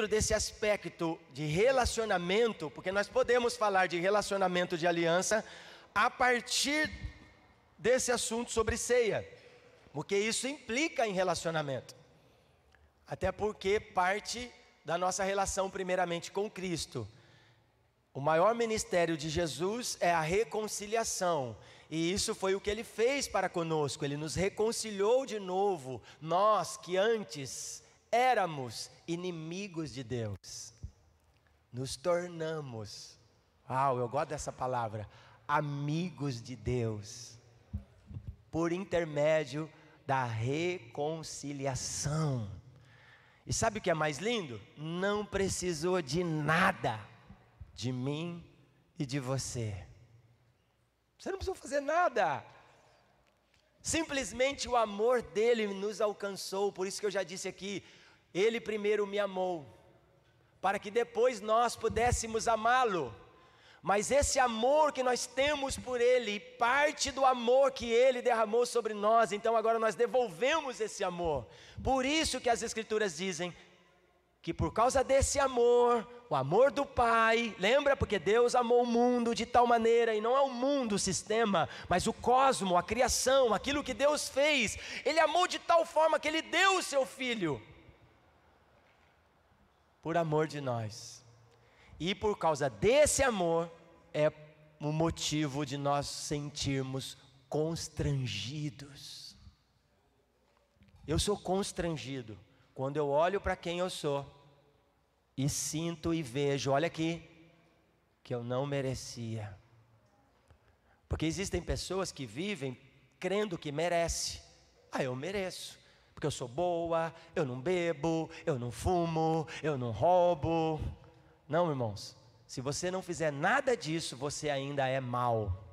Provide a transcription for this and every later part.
dentro desse aspecto de relacionamento, porque nós podemos falar de relacionamento de aliança a partir desse assunto sobre ceia, porque isso implica em relacionamento. Até porque parte da nossa relação primeiramente com Cristo. O maior ministério de Jesus é a reconciliação. E isso foi o que ele fez para conosco. Ele nos reconciliou de novo, nós que antes éramos inimigos de Deus, nos tornamos, uau, eu gosto dessa palavra, amigos de Deus, por intermédio da reconciliação. E sabe o que é mais lindo? Não precisou de nada de mim e de você. Você não precisou fazer nada. Simplesmente o amor dele nos alcançou, por isso que eu já disse aqui, ele primeiro me amou, para que depois nós pudéssemos amá-lo. Mas esse amor que nós temos por Ele, parte do amor que Ele derramou sobre nós, então agora nós devolvemos esse amor. Por isso que as Escrituras dizem que por causa desse amor, o amor do Pai, lembra? Porque Deus amou o mundo de tal maneira, e não é o mundo, o sistema, mas o cosmo, a criação, aquilo que Deus fez. Ele amou de tal forma que Ele deu o seu Filho por amor de nós. E por causa desse amor é o motivo de nós sentirmos constrangidos. Eu sou constrangido quando eu olho para quem eu sou e sinto e vejo, olha aqui, que eu não merecia. Porque existem pessoas que vivem crendo que merece. Ah, eu mereço porque eu sou boa, eu não bebo, eu não fumo, eu não roubo. Não, irmãos, se você não fizer nada disso, você ainda é mal.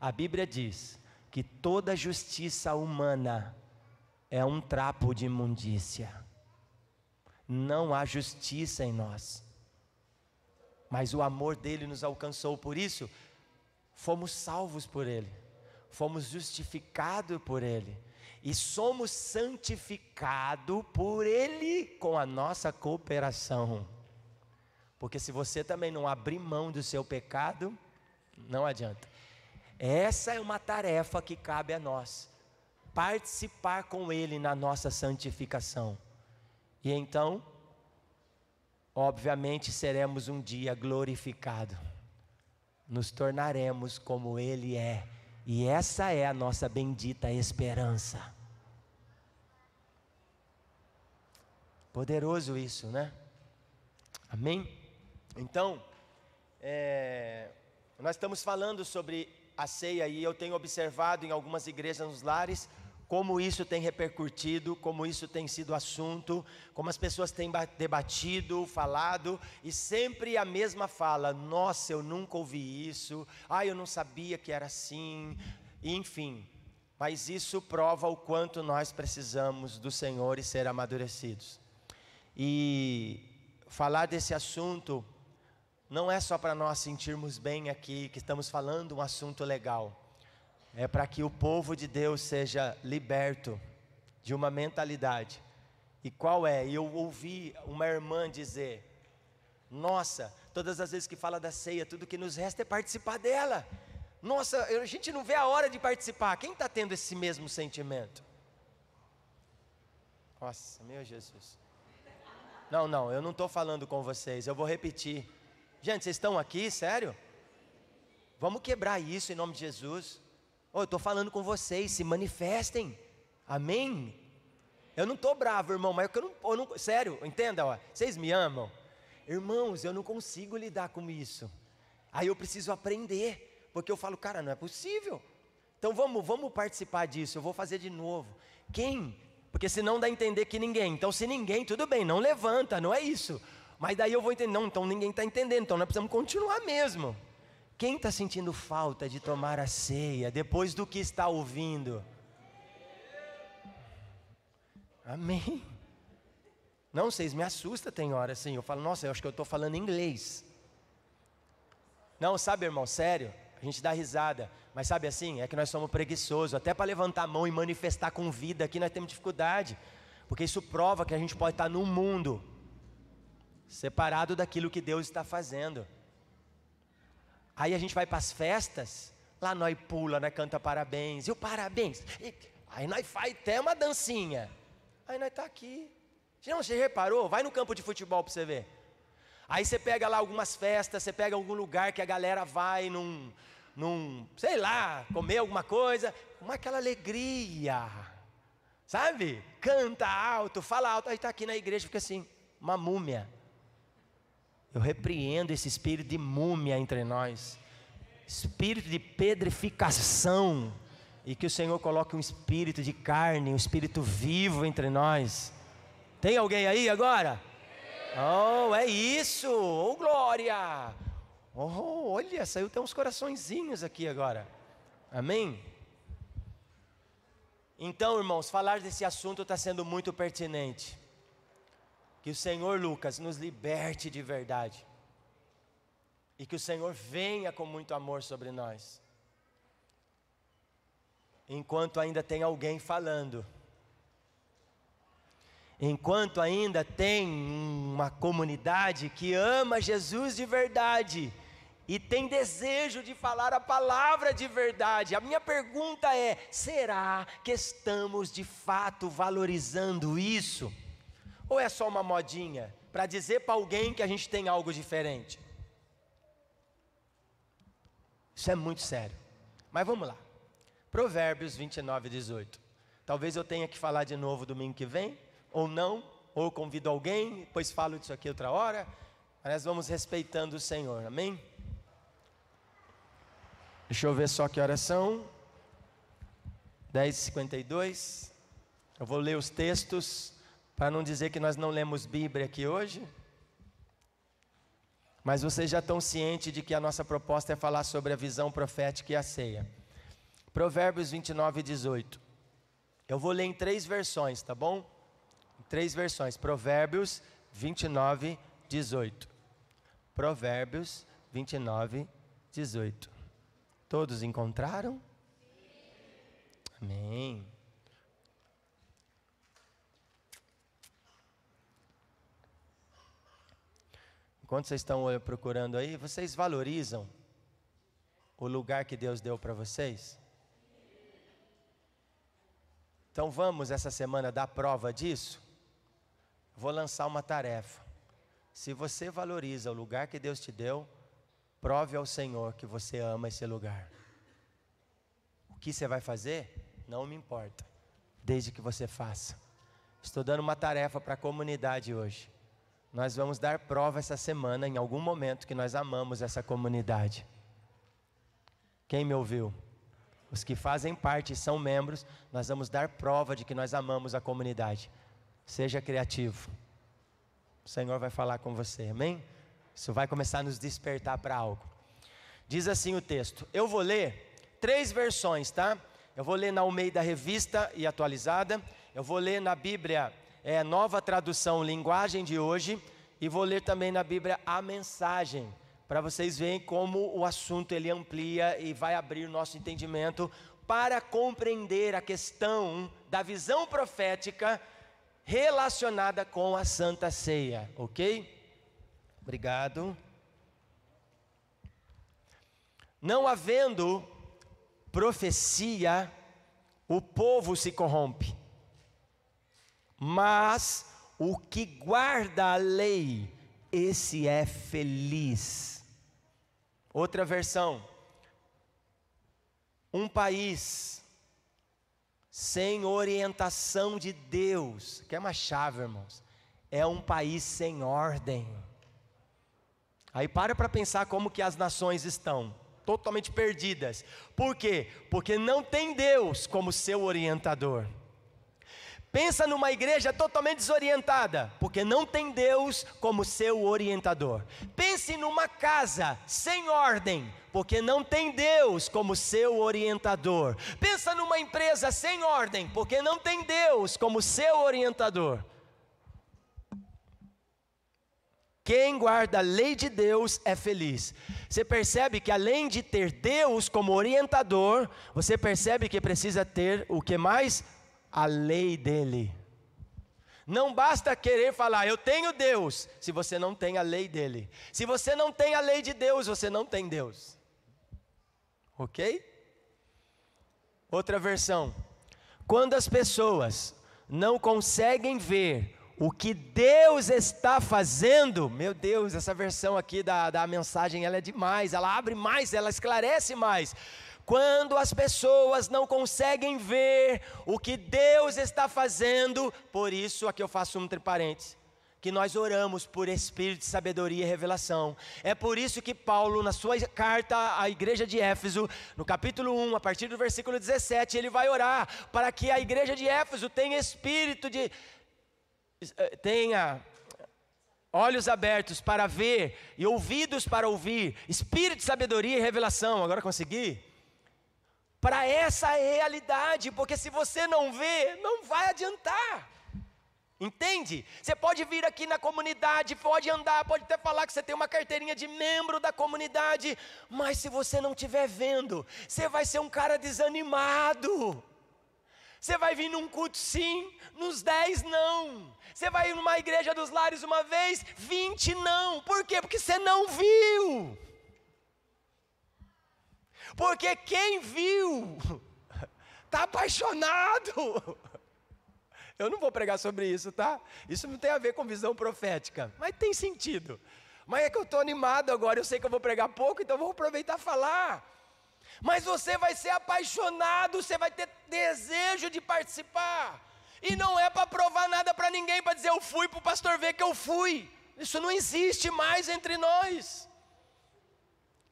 A Bíblia diz que toda justiça humana é um trapo de imundícia. Não há justiça em nós. Mas o amor dele nos alcançou, por isso fomos salvos por ele, fomos justificados por ele e somos santificados por Ele com a nossa cooperação. Porque se você também não abrir mão do seu pecado, não adianta. Essa é uma tarefa que cabe a nós, participar com Ele na nossa santificação. E então, obviamente, seremos um dia glorificado, nos tornaremos como Ele é e essa é a nossa bendita esperança. Poderoso isso, né? Amém? Então, é, nós estamos falando sobre a ceia e eu tenho observado em algumas igrejas nos lares como isso tem repercutido, como isso tem sido assunto, como as pessoas têm debatido, falado, e sempre a mesma fala: nossa, eu nunca ouvi isso, ah, eu não sabia que era assim, enfim. Mas isso prova o quanto nós precisamos do Senhor e ser amadurecidos. E falar desse assunto não é só para nós sentirmos bem aqui que estamos falando um assunto legal é para que o povo de Deus seja liberto de uma mentalidade. E qual é? E eu ouvi uma irmã dizer: Nossa, todas as vezes que fala da ceia, tudo que nos resta é participar dela. Nossa, a gente não vê a hora de participar. Quem está tendo esse mesmo sentimento? Nossa, meu Jesus. Não, não, eu não estou falando com vocês, eu vou repetir. Gente, vocês estão aqui, sério? Vamos quebrar isso em nome de Jesus. Oh, eu estou falando com vocês, se manifestem. Amém? Eu não estou bravo, irmão, mas é eu não, eu não Sério, entenda, ó, vocês me amam? Irmãos, eu não consigo lidar com isso. Aí eu preciso aprender, porque eu falo, cara, não é possível. Então vamos, vamos participar disso, eu vou fazer de novo. Quem? Porque senão dá a entender que ninguém. Então, se ninguém, tudo bem, não levanta, não é isso. Mas daí eu vou entender, não, então ninguém está entendendo, então nós precisamos continuar mesmo. Quem está sentindo falta de tomar a ceia depois do que está ouvindo? Amém. Não, vocês me assusta tem hora assim. Eu falo, nossa, eu acho que eu estou falando inglês. Não, sabe, irmão, sério? A gente dá risada, mas sabe assim? É que nós somos preguiçosos. Até para levantar a mão e manifestar com vida aqui nós temos dificuldade, porque isso prova que a gente pode estar tá num mundo separado daquilo que Deus está fazendo. Aí a gente vai para as festas, lá nós pula, né, canta parabéns, e o parabéns. E, aí nós faz até uma dancinha. Aí nós tá aqui. Não, você reparou? Vai no campo de futebol para você ver. Aí você pega lá algumas festas, você pega algum lugar que a galera vai num, num, sei lá, comer alguma coisa, com aquela alegria. Sabe? Canta alto, fala alto. Aí está aqui na igreja, fica assim, uma múmia. Eu repreendo esse espírito de múmia entre nós, espírito de pedrificação, e que o Senhor coloque um espírito de carne, um espírito vivo entre nós. Tem alguém aí agora? Oh, é isso! Oh, glória! Oh, olha, saiu até uns coraçõezinhos aqui agora. Amém? Então, irmãos, falar desse assunto está sendo muito pertinente. Que o Senhor, Lucas, nos liberte de verdade. E que o Senhor venha com muito amor sobre nós. Enquanto ainda tem alguém falando. Enquanto ainda tem uma comunidade que ama Jesus de verdade e tem desejo de falar a palavra de verdade. A minha pergunta é: será que estamos de fato valorizando isso? Ou é só uma modinha para dizer para alguém que a gente tem algo diferente? Isso é muito sério. Mas vamos lá. Provérbios 29, 18. Talvez eu tenha que falar de novo domingo que vem, ou não, ou convido alguém, depois falo disso aqui outra hora. Mas nós vamos respeitando o Senhor, amém? Deixa eu ver só que horas são. 10h52. Eu vou ler os textos. Para não dizer que nós não lemos Bíblia aqui hoje. Mas vocês já estão cientes de que a nossa proposta é falar sobre a visão profética e a ceia. Provérbios 29, 18. Eu vou ler em três versões, tá bom? Em três versões. Provérbios 29, 18. Provérbios 29, 18. Todos encontraram? Amém. Enquanto vocês estão procurando aí, vocês valorizam o lugar que Deus deu para vocês? Então vamos essa semana dar prova disso? Vou lançar uma tarefa. Se você valoriza o lugar que Deus te deu, prove ao Senhor que você ama esse lugar. O que você vai fazer? Não me importa, desde que você faça. Estou dando uma tarefa para a comunidade hoje. Nós vamos dar prova essa semana, em algum momento, que nós amamos essa comunidade. Quem me ouviu? Os que fazem parte e são membros, nós vamos dar prova de que nós amamos a comunidade. Seja criativo. O Senhor vai falar com você, amém? Isso vai começar a nos despertar para algo. Diz assim o texto. Eu vou ler três versões, tá? Eu vou ler na Almeida Revista e Atualizada. Eu vou ler na Bíblia é, nova tradução, linguagem de hoje, e vou ler também na Bíblia a mensagem, para vocês verem como o assunto ele amplia e vai abrir o nosso entendimento para compreender a questão da visão profética relacionada com a Santa Ceia, ok? Obrigado. Não havendo profecia, o povo se corrompe mas o que guarda a lei, esse é feliz. Outra versão. Um país sem orientação de Deus, que é uma chave, irmãos, é um país sem ordem. Aí para para pensar como que as nações estão, totalmente perdidas. Por quê? Porque não tem Deus como seu orientador. Pensa numa igreja totalmente desorientada, porque não tem Deus como seu orientador. Pense numa casa sem ordem, porque não tem Deus como seu orientador. Pensa numa empresa sem ordem, porque não tem Deus como seu orientador. Quem guarda a lei de Deus é feliz. Você percebe que além de ter Deus como orientador, você percebe que precisa ter o que mais? a lei dele. Não basta querer falar, eu tenho Deus, se você não tem a lei dele. Se você não tem a lei de Deus, você não tem Deus. Ok? Outra versão. Quando as pessoas não conseguem ver o que Deus está fazendo, meu Deus, essa versão aqui da, da mensagem, ela é demais, ela abre mais, ela esclarece mais. Quando as pessoas não conseguem ver o que Deus está fazendo, por isso aqui eu faço um entre parênteses que nós oramos por espírito de sabedoria e revelação. É por isso que Paulo, na sua carta à igreja de Éfeso, no capítulo 1, a partir do versículo 17, ele vai orar para que a igreja de Éfeso tenha espírito de. Eh, tenha olhos abertos para ver e ouvidos para ouvir, espírito de sabedoria e revelação. Agora consegui? para essa realidade, porque se você não vê, não vai adiantar. Entende? Você pode vir aqui na comunidade, pode andar, pode até falar que você tem uma carteirinha de membro da comunidade, mas se você não estiver vendo, você vai ser um cara desanimado. Você vai vir num culto sim, nos dez não. Você vai ir numa igreja dos lares uma vez, vinte não. Por quê? Porque você não viu. Porque quem viu está apaixonado. Eu não vou pregar sobre isso, tá? Isso não tem a ver com visão profética, mas tem sentido. Mas é que eu estou animado agora, eu sei que eu vou pregar pouco, então vou aproveitar falar. Mas você vai ser apaixonado, você vai ter desejo de participar. E não é para provar nada para ninguém, para dizer eu fui, para o pastor ver que eu fui. Isso não existe mais entre nós.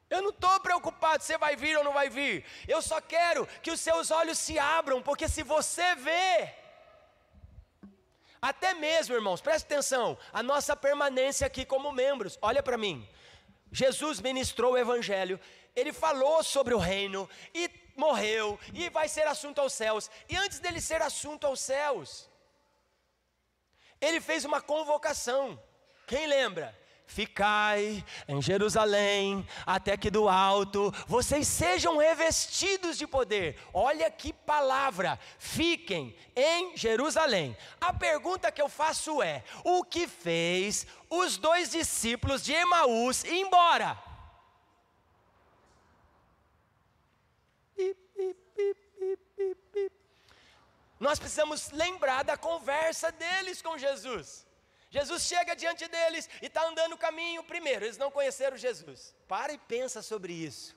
Eu não estou preocupado se vai vir ou não vai vir. Eu só quero que os seus olhos se abram, porque se você vê, até mesmo, irmãos, preste atenção, a nossa permanência aqui como membros, olha para mim. Jesus ministrou o evangelho, ele falou sobre o reino e morreu e vai ser assunto aos céus. E antes dele ser assunto aos céus, ele fez uma convocação. Quem lembra? Ficai em Jerusalém, até que do alto vocês sejam revestidos de poder. Olha que palavra! Fiquem em Jerusalém. A pergunta que eu faço é: o que fez os dois discípulos de Emaús ir embora? Nós precisamos lembrar da conversa deles com Jesus. Jesus chega diante deles e está andando o caminho. Primeiro, eles não conheceram Jesus. Para e pensa sobre isso.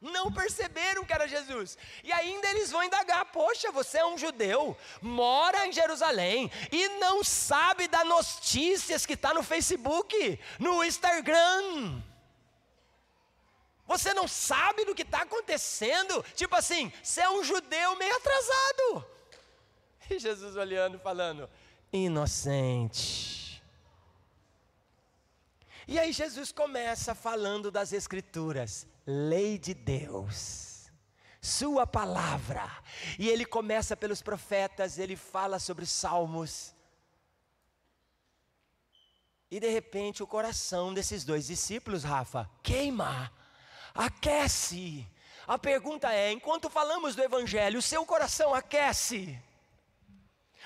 Não perceberam que era Jesus. E ainda eles vão indagar: Poxa, você é um judeu, mora em Jerusalém e não sabe das notícias que está no Facebook, no Instagram. Você não sabe do que está acontecendo. Tipo assim, você é um judeu meio atrasado. E Jesus olhando, falando: Inocente. E aí Jesus começa falando das Escrituras, lei de Deus, Sua palavra. E ele começa pelos profetas, ele fala sobre salmos. E de repente o coração desses dois discípulos, Rafa, queima, aquece. A pergunta é: enquanto falamos do Evangelho, o seu coração aquece,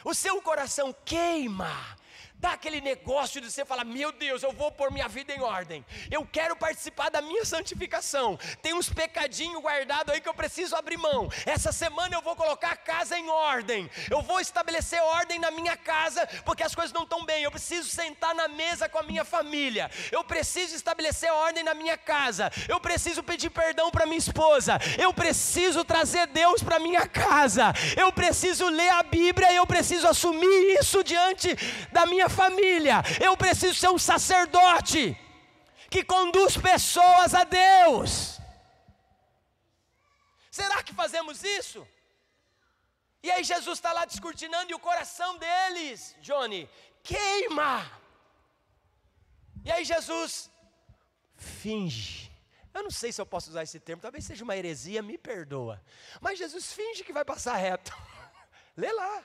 o seu coração queima Dá aquele negócio de você falar: Meu Deus, eu vou pôr minha vida em ordem. Eu quero participar da minha santificação. Tem uns pecadinhos guardados aí que eu preciso abrir mão. Essa semana eu vou colocar a casa em ordem. Eu vou estabelecer ordem na minha casa, porque as coisas não estão bem. Eu preciso sentar na mesa com a minha família. Eu preciso estabelecer ordem na minha casa. Eu preciso pedir perdão para minha esposa. Eu preciso trazer Deus para minha casa. Eu preciso ler a Bíblia. e Eu preciso assumir isso diante da minha minha família. Eu preciso ser um sacerdote que conduz pessoas a Deus. Será que fazemos isso? E aí Jesus está lá descortinando e o coração deles, Johnny, queima. E aí Jesus finge. Eu não sei se eu posso usar esse termo, talvez seja uma heresia, me perdoa. Mas Jesus finge que vai passar reto. Lê lá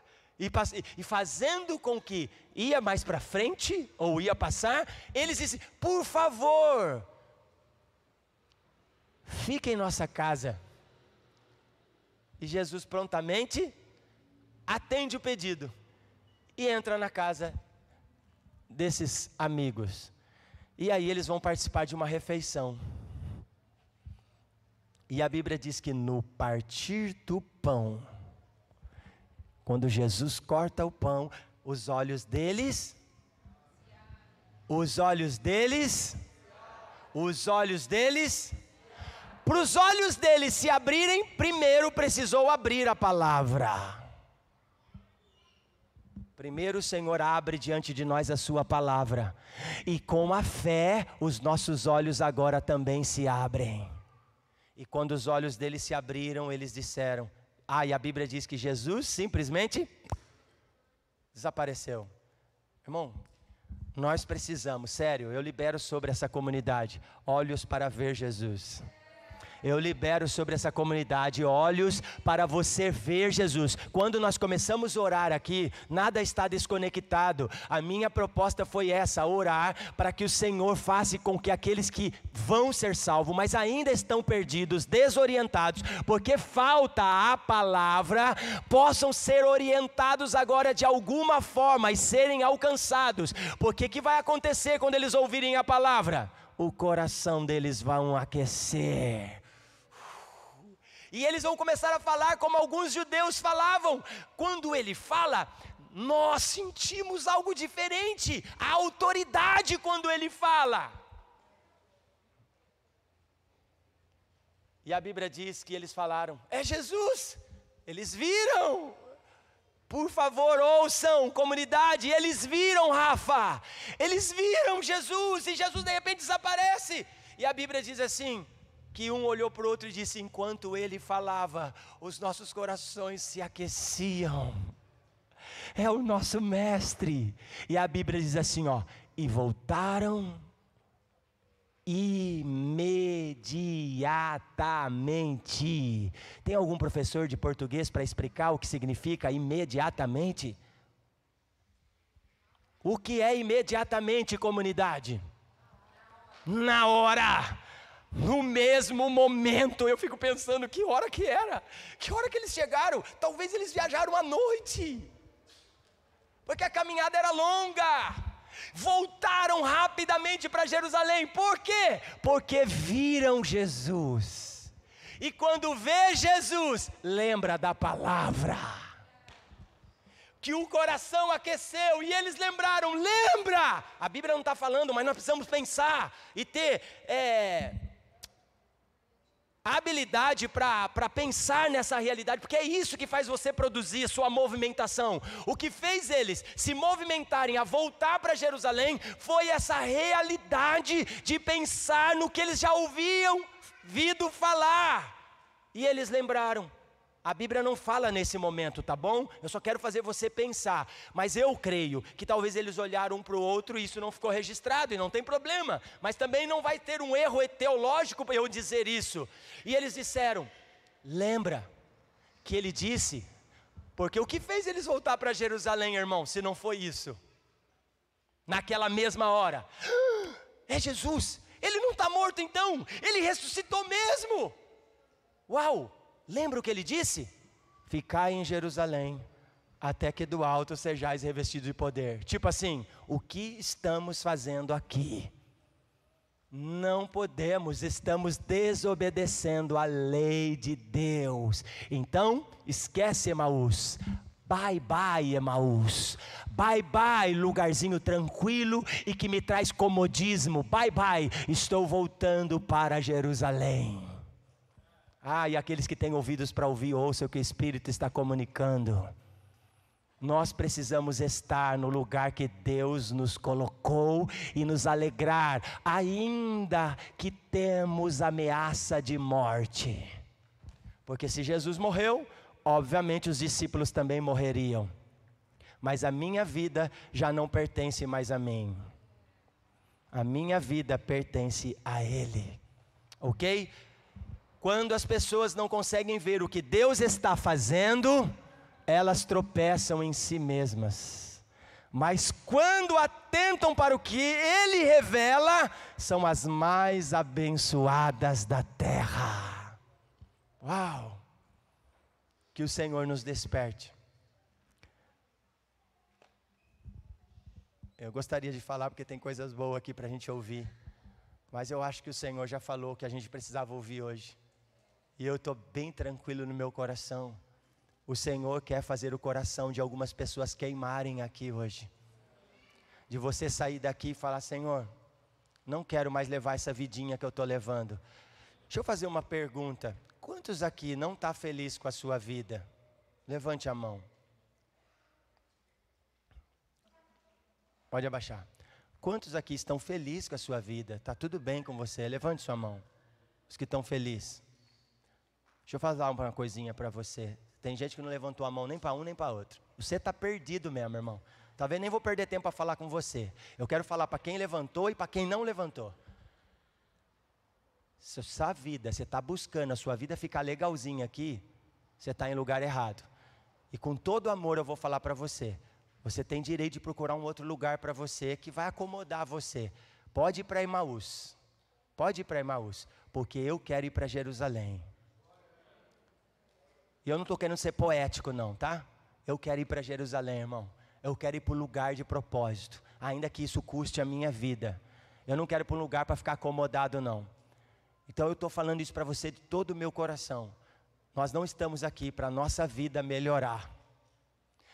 e, fazendo com que ia mais para frente ou ia passar, eles disse por favor, fique em nossa casa. E Jesus prontamente atende o pedido e entra na casa desses amigos. E aí eles vão participar de uma refeição. E a Bíblia diz que no partir do pão, quando Jesus corta o pão, os olhos deles. Os olhos deles. Os olhos deles. Para os olhos deles se abrirem, primeiro precisou abrir a palavra. Primeiro o Senhor abre diante de nós a Sua palavra, e com a fé os nossos olhos agora também se abrem. E quando os olhos deles se abriram, eles disseram: ah, e a Bíblia diz que Jesus simplesmente desapareceu. Irmão, nós precisamos, sério, eu libero sobre essa comunidade olhos para ver Jesus. Eu libero sobre essa comunidade olhos para você ver Jesus. Quando nós começamos a orar aqui, nada está desconectado. A minha proposta foi essa: orar para que o Senhor faça com que aqueles que vão ser salvos, mas ainda estão perdidos, desorientados, porque falta a palavra, possam ser orientados agora de alguma forma e serem alcançados. Porque que vai acontecer quando eles ouvirem a palavra? o coração deles vão aquecer. E eles vão começar a falar como alguns judeus falavam. Quando ele fala, nós sentimos algo diferente, a autoridade quando ele fala. E a Bíblia diz que eles falaram: É Jesus! Eles viram! Por favor, ouçam, comunidade, eles viram Rafa, eles viram Jesus e Jesus de repente desaparece. E a Bíblia diz assim: que um olhou para o outro e disse: enquanto ele falava, os nossos corações se aqueciam. É o nosso mestre. E a Bíblia diz assim, ó: e voltaram imediatamente. Tem algum professor de português para explicar o que significa imediatamente? O que é imediatamente comunidade? Na hora no mesmo momento, eu fico pensando que hora que era, que hora que eles chegaram. Talvez eles viajaram à noite, porque a caminhada era longa. Voltaram rapidamente para Jerusalém, por quê? Porque viram Jesus. E quando vê Jesus, lembra da palavra. Que o coração aqueceu e eles lembraram, lembra! A Bíblia não está falando, mas nós precisamos pensar e ter é habilidade para pensar nessa realidade, porque é isso que faz você produzir sua movimentação. O que fez eles se movimentarem a voltar para Jerusalém foi essa realidade de pensar no que eles já ouviam vindo falar. E eles lembraram. A Bíblia não fala nesse momento, tá bom? Eu só quero fazer você pensar. Mas eu creio que talvez eles olharam um para o outro e isso não ficou registrado, e não tem problema. Mas também não vai ter um erro teológico para eu dizer isso. E eles disseram: lembra que ele disse, porque o que fez eles voltar para Jerusalém, irmão, se não foi isso? Naquela mesma hora, ah, é Jesus, ele não está morto então, ele ressuscitou mesmo. Uau! Lembra o que ele disse? Ficai em Jerusalém até que do alto sejais revestidos de poder. Tipo assim, o que estamos fazendo aqui? Não podemos, estamos desobedecendo a lei de Deus. Então, esquece Emaús. Bye bye, Emaús. Bye bye, lugarzinho tranquilo e que me traz comodismo. Bye bye, estou voltando para Jerusalém. Ah, e aqueles que têm ouvidos para ouvir, ouçam o que o Espírito está comunicando. Nós precisamos estar no lugar que Deus nos colocou e nos alegrar, ainda que temos ameaça de morte. Porque se Jesus morreu, obviamente os discípulos também morreriam. Mas a minha vida já não pertence mais a mim. A minha vida pertence a Ele. Ok? Quando as pessoas não conseguem ver o que Deus está fazendo, elas tropeçam em si mesmas. Mas quando atentam para o que Ele revela, são as mais abençoadas da terra. Uau! Que o Senhor nos desperte. Eu gostaria de falar porque tem coisas boas aqui para a gente ouvir, mas eu acho que o Senhor já falou o que a gente precisava ouvir hoje. E eu estou bem tranquilo no meu coração. O Senhor quer fazer o coração de algumas pessoas queimarem aqui hoje. De você sair daqui e falar: Senhor, não quero mais levar essa vidinha que eu estou levando. Deixa eu fazer uma pergunta. Quantos aqui não tá feliz com a sua vida? Levante a mão. Pode abaixar. Quantos aqui estão felizes com a sua vida? Está tudo bem com você? Levante sua mão. Os que estão felizes. Deixa eu falar uma coisinha para você. Tem gente que não levantou a mão nem para um nem para outro. Você está perdido mesmo, irmão. Talvez nem vou perder tempo para falar com você. Eu quero falar para quem levantou e para quem não levantou. Se a sua vida, você está buscando a sua vida ficar legalzinha aqui, você está em lugar errado. E com todo amor eu vou falar para você. Você tem direito de procurar um outro lugar para você que vai acomodar você. Pode ir para Emaús. Pode ir para Emaús, porque eu quero ir para Jerusalém. E eu não estou querendo ser poético, não, tá? Eu quero ir para Jerusalém, irmão. Eu quero ir para um lugar de propósito, ainda que isso custe a minha vida. Eu não quero ir para um lugar para ficar acomodado, não. Então eu estou falando isso para você de todo o meu coração. Nós não estamos aqui para a nossa vida melhorar.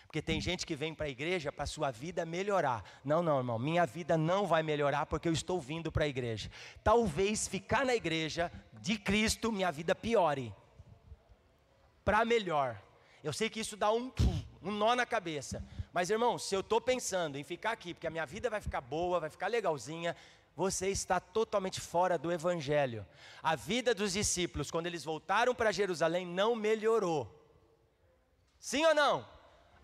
Porque tem gente que vem para a igreja para a sua vida melhorar. Não, não, irmão, minha vida não vai melhorar porque eu estou vindo para a igreja. Talvez ficar na igreja de Cristo minha vida piore para melhor. Eu sei que isso dá um, um nó na cabeça. Mas, irmão, se eu estou pensando em ficar aqui, porque a minha vida vai ficar boa, vai ficar legalzinha, você está totalmente fora do Evangelho. A vida dos discípulos, quando eles voltaram para Jerusalém, não melhorou. Sim ou não?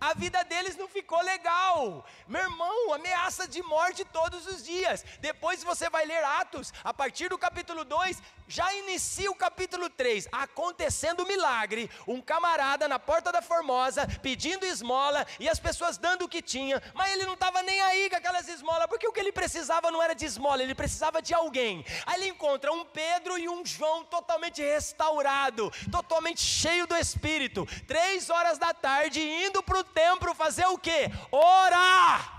a vida deles não ficou legal. Meu irmão, ameaça de morte todos os dias. Depois você vai ler Atos, a partir do capítulo 2, já inicia o capítulo 3, acontecendo o um milagre, um camarada na porta da Formosa pedindo esmola e as pessoas dando o que tinha, mas ele não estava nem aí com aquelas esmolas, porque o que ele precisava não era de esmola, ele precisava de alguém. Aí ele encontra um Pedro e um João totalmente restaurado, totalmente cheio do Espírito. Três horas da tarde indo para o templo fazer o quê? Orar.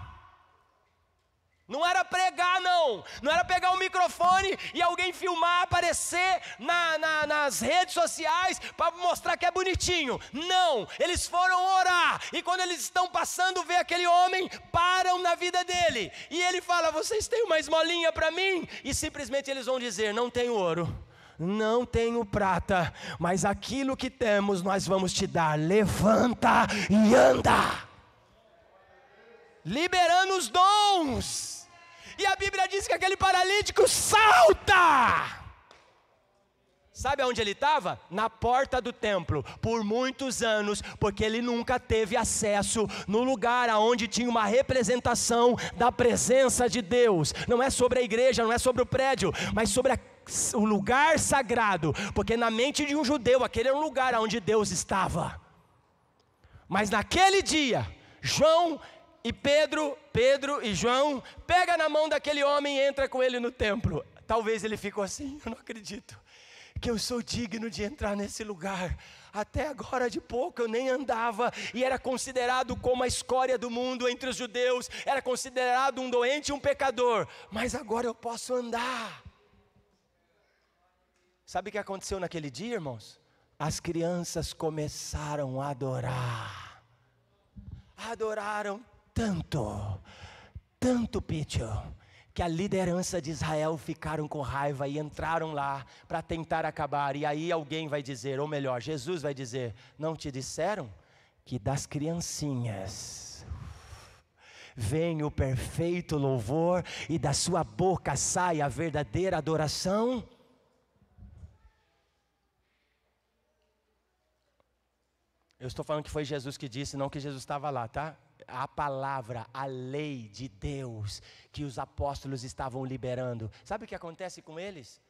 Não era pregar, não. Não era pegar o um microfone e alguém filmar, aparecer na, na, nas redes sociais para mostrar que é bonitinho. Não. Eles foram orar. E quando eles estão passando, vê aquele homem, param na vida dele. E ele fala: Vocês têm uma esmolinha para mim? E simplesmente eles vão dizer: Não tenho ouro. Não tenho prata, mas aquilo que temos nós vamos te dar. Levanta e anda. Liberando os dons. E a Bíblia diz que aquele paralítico salta. Sabe aonde ele estava? Na porta do templo, por muitos anos, porque ele nunca teve acesso no lugar aonde tinha uma representação da presença de Deus. Não é sobre a igreja, não é sobre o prédio, mas sobre a o lugar sagrado, porque na mente de um judeu aquele era um lugar onde Deus estava. Mas naquele dia, João e Pedro, Pedro e João, pega na mão daquele homem e entra com ele no templo. Talvez ele ficou assim, eu não acredito que eu sou digno de entrar nesse lugar. Até agora de pouco eu nem andava e era considerado como a escória do mundo entre os judeus, era considerado um doente e um pecador, mas agora eu posso andar. Sabe o que aconteceu naquele dia, irmãos? As crianças começaram a adorar. Adoraram tanto, tanto Pichu, que a liderança de Israel ficaram com raiva e entraram lá para tentar acabar. E aí alguém vai dizer, ou melhor, Jesus vai dizer: Não te disseram que das criancinhas vem o perfeito louvor e da sua boca sai a verdadeira adoração? Eu estou falando que foi Jesus que disse, não que Jesus estava lá, tá? A palavra, a lei de Deus que os apóstolos estavam liberando. Sabe o que acontece com eles?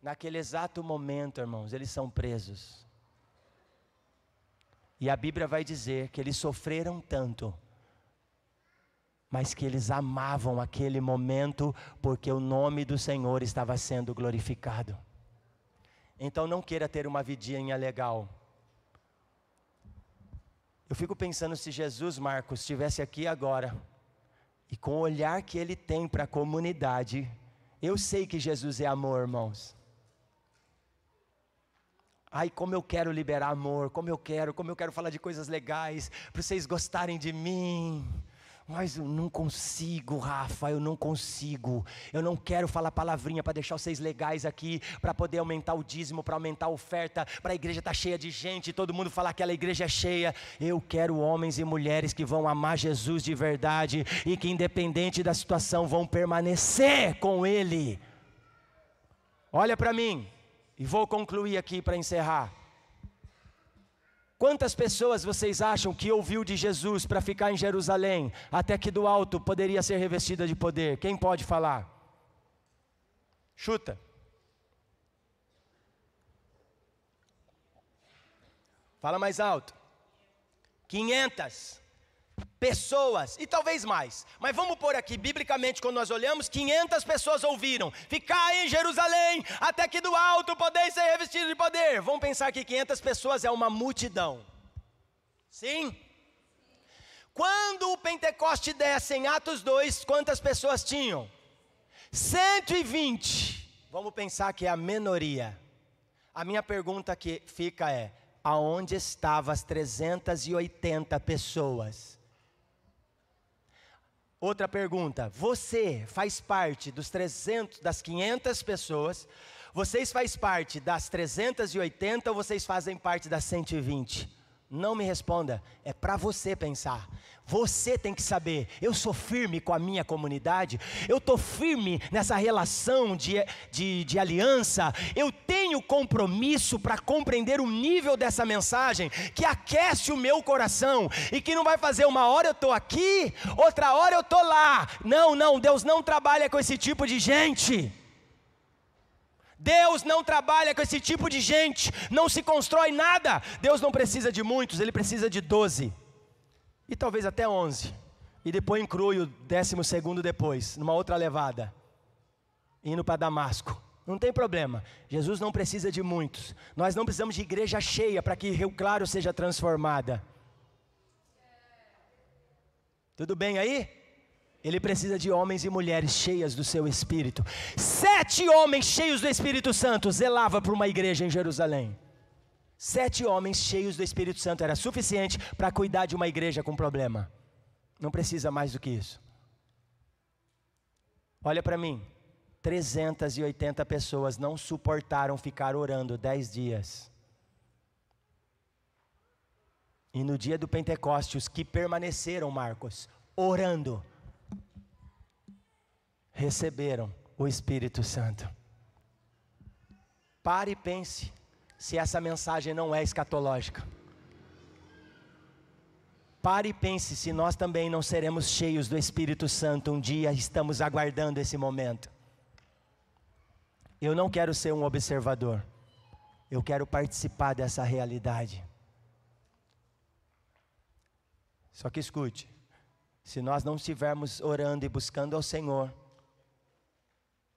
Naquele exato momento, irmãos, eles são presos. E a Bíblia vai dizer que eles sofreram tanto, mas que eles amavam aquele momento, porque o nome do Senhor estava sendo glorificado. Então não queira ter uma vidinha legal eu fico pensando se Jesus, Marcos, estivesse aqui agora, e com o olhar que ele tem para a comunidade, eu sei que Jesus é amor, irmãos. Ai, como eu quero liberar amor, como eu quero, como eu quero falar de coisas legais, para vocês gostarem de mim. Mas eu não consigo, Rafa, eu não consigo. Eu não quero falar palavrinha para deixar vocês legais aqui, para poder aumentar o dízimo, para aumentar a oferta, para a igreja estar tá cheia de gente, todo mundo falar que aquela igreja é cheia. Eu quero homens e mulheres que vão amar Jesus de verdade e que, independente da situação, vão permanecer com Ele. Olha para mim, e vou concluir aqui para encerrar. Quantas pessoas vocês acham que ouviu de Jesus para ficar em Jerusalém, até que do alto poderia ser revestida de poder? Quem pode falar? Chuta. Fala mais alto. 500 pessoas, e talvez mais, mas vamos pôr aqui, biblicamente, quando nós olhamos, 500 pessoas ouviram: ficar em Jerusalém, até que do alto podeis ser revestidos de poder. Vamos pensar que 500 pessoas é uma multidão. Sim? Quando o Pentecoste desce em Atos 2, quantas pessoas tinham? 120. Vamos pensar que é a minoria. A minha pergunta que fica é: aonde estavam as 380 pessoas? Outra pergunta: você faz parte dos 300, das 500 pessoas? Vocês faz parte das 380 ou vocês fazem parte das 120? Não me responda, é para você pensar. Você tem que saber, eu sou firme com a minha comunidade, eu estou firme nessa relação de, de, de aliança, eu tenho compromisso para compreender o nível dessa mensagem que aquece o meu coração e que não vai fazer uma hora eu estou aqui, outra hora eu estou lá. Não, não, Deus não trabalha com esse tipo de gente. Deus não trabalha com esse tipo de gente, não se constrói nada. Deus não precisa de muitos, ele precisa de doze, e talvez até onze, e depois inclui o décimo segundo depois, numa outra levada, indo para Damasco. Não tem problema, Jesus não precisa de muitos, nós não precisamos de igreja cheia para que Rio Claro seja transformada. Tudo bem aí? Ele precisa de homens e mulheres cheias do seu espírito. Sete homens cheios do Espírito Santo zelava para uma igreja em Jerusalém. Sete homens cheios do Espírito Santo era suficiente para cuidar de uma igreja com problema. Não precisa mais do que isso. Olha para mim. 380 pessoas não suportaram ficar orando dez dias. E no dia do Pentecostes, os que permaneceram, Marcos, orando, receberam o Espírito Santo. Pare e pense se essa mensagem não é escatológica. Pare e pense se nós também não seremos cheios do Espírito Santo um dia, estamos aguardando esse momento. Eu não quero ser um observador, eu quero participar dessa realidade. Só que escute, se nós não estivermos orando e buscando ao Senhor,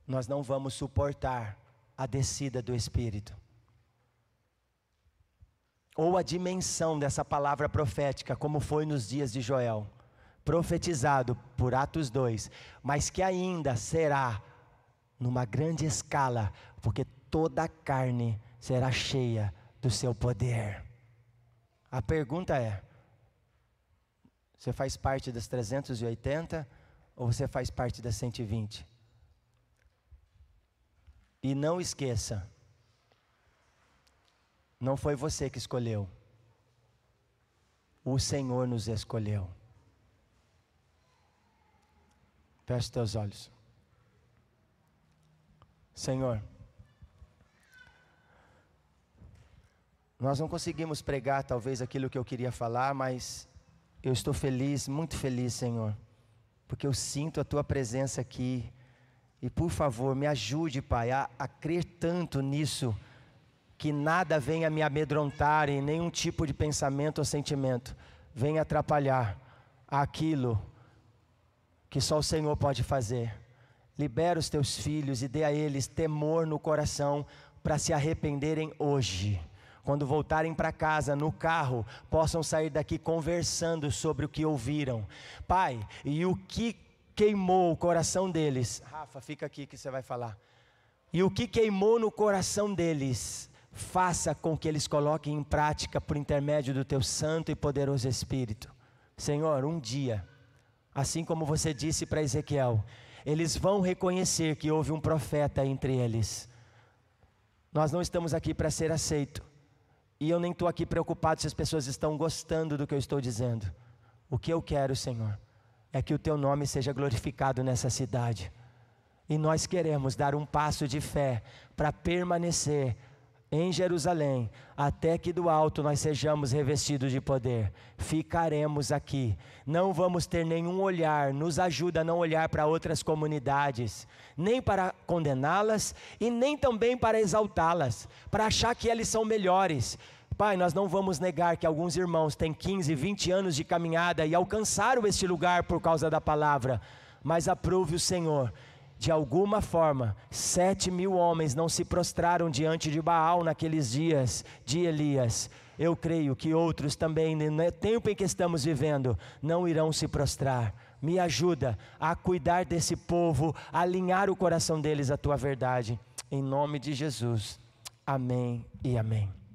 nós não vamos suportar a descida do Espírito. Ou a dimensão dessa palavra profética, como foi nos dias de Joel, profetizado por Atos 2, mas que ainda será numa grande escala, porque toda a carne será cheia do seu poder. A pergunta é: você faz parte das 380 ou você faz parte das 120? E não esqueça, não foi você que escolheu, o Senhor nos escolheu. Feche teus olhos. Senhor, nós não conseguimos pregar talvez aquilo que eu queria falar, mas eu estou feliz, muito feliz, Senhor, porque eu sinto a tua presença aqui. E por favor, me ajude, Pai, a, a crer tanto nisso, que nada venha me amedrontar e nenhum tipo de pensamento ou sentimento venha atrapalhar aquilo que só o Senhor pode fazer. Libera os teus filhos e dê a eles temor no coração para se arrependerem hoje. Quando voltarem para casa, no carro, possam sair daqui conversando sobre o que ouviram. Pai, e o que queimou o coração deles? Rafa, fica aqui que você vai falar. E o que queimou no coração deles? Faça com que eles coloquem em prática por intermédio do teu santo e poderoso Espírito. Senhor, um dia, assim como você disse para Ezequiel, eles vão reconhecer que houve um profeta entre eles. Nós não estamos aqui para ser aceito. E eu nem estou aqui preocupado se as pessoas estão gostando do que eu estou dizendo. O que eu quero, Senhor, é que o teu nome seja glorificado nessa cidade. E nós queremos dar um passo de fé para permanecer em Jerusalém, até que do alto nós sejamos revestidos de poder. Ficaremos aqui, não vamos ter nenhum olhar, nos ajuda a não olhar para outras comunidades, nem para condená-las e nem também para exaltá-las, para achar que eles são melhores Pai, nós não vamos negar que alguns irmãos têm 15, 20 anos de caminhada e alcançaram este lugar por causa da palavra, mas aprove o Senhor. De alguma forma, sete mil homens não se prostraram diante de Baal naqueles dias de Elias. Eu creio que outros também, no tempo em que estamos vivendo, não irão se prostrar. Me ajuda a cuidar desse povo, a alinhar o coração deles à tua verdade. Em nome de Jesus. Amém e amém.